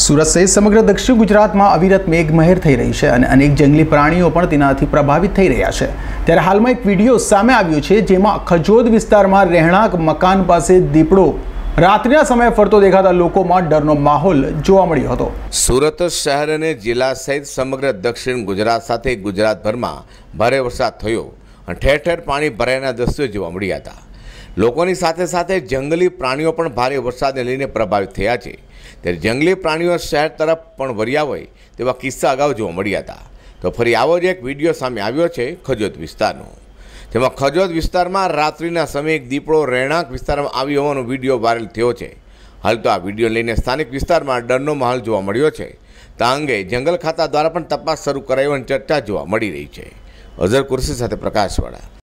સુરત સહિત સમગ્ર દક્ષિણ ગુજરાતમાં અવિરત મેઘમહેર થઈ રહી છે અને અનેક જંગલી પ્રાણીઓ પણ તેનાથી પ્રભાવિત થઈ રહ્યા છે ત્યારે હાલમાં એક વિડીયો સામે આવ્યો છે જેમાં ખજોદ વિસ્તારમાં રહેણાંક મકાન પાસે દીપડો રાત્રિના સમયે ફરતો દેખાતા લોકોમાં ડરનો માહોલ જોવા મળ્યો હતો સુરત શહેર અને જિલ્લા સહિત સમગ્ર દક્ષિણ ગુજરાત સાથે ગુજરાતભરમાં ભારે વરસાદ થયો અને ઠેર ઠેર પાણી ભરાયાના દ્રશ્યો જોવા મળ્યા હતા લોકોની સાથે સાથે જંગલી પ્રાણીઓ પણ ભારે વરસાદને લઈને પ્રભાવિત થયા છે ત્યારે જંગલી પ્રાણીઓ શહેર તરફ પણ વર્યા હોય તેવા કિસ્સા અગાઉ જોવા મળ્યા હતા તો ફરી આવો જ એક વિડીયો સામે આવ્યો છે ખજોત વિસ્તારનો જેમાં ખજોત વિસ્તારમાં રાત્રિના સમયે એક દીપડો રહેણાંક વિસ્તારમાં આવી હોવાનો વિડીયો વાયરલ થયો છે હાલ તો આ વિડીયો લઈને સ્થાનિક વિસ્તારમાં ડરનો માહોલ જોવા મળ્યો છે તા અંગે જંગલ ખાતા દ્વારા પણ તપાસ શરૂ કરાઈ હોવાની ચર્ચા જોવા મળી રહી છે અઝર કુરશી સાથે પ્રકાશવાળા